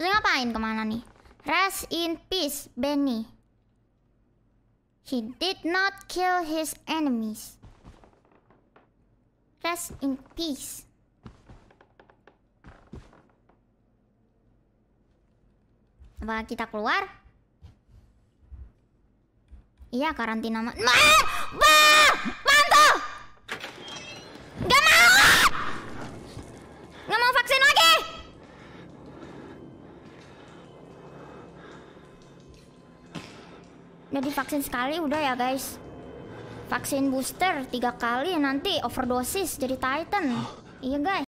Lu ngapain kemana nih? Rest in peace, Benny. He did not kill his enemies. Rest in peace. Apa kita keluar? Iya, karantina ma... Ma! udah divaksin sekali udah ya guys vaksin booster tiga kali nanti overdosis jadi titan iya guys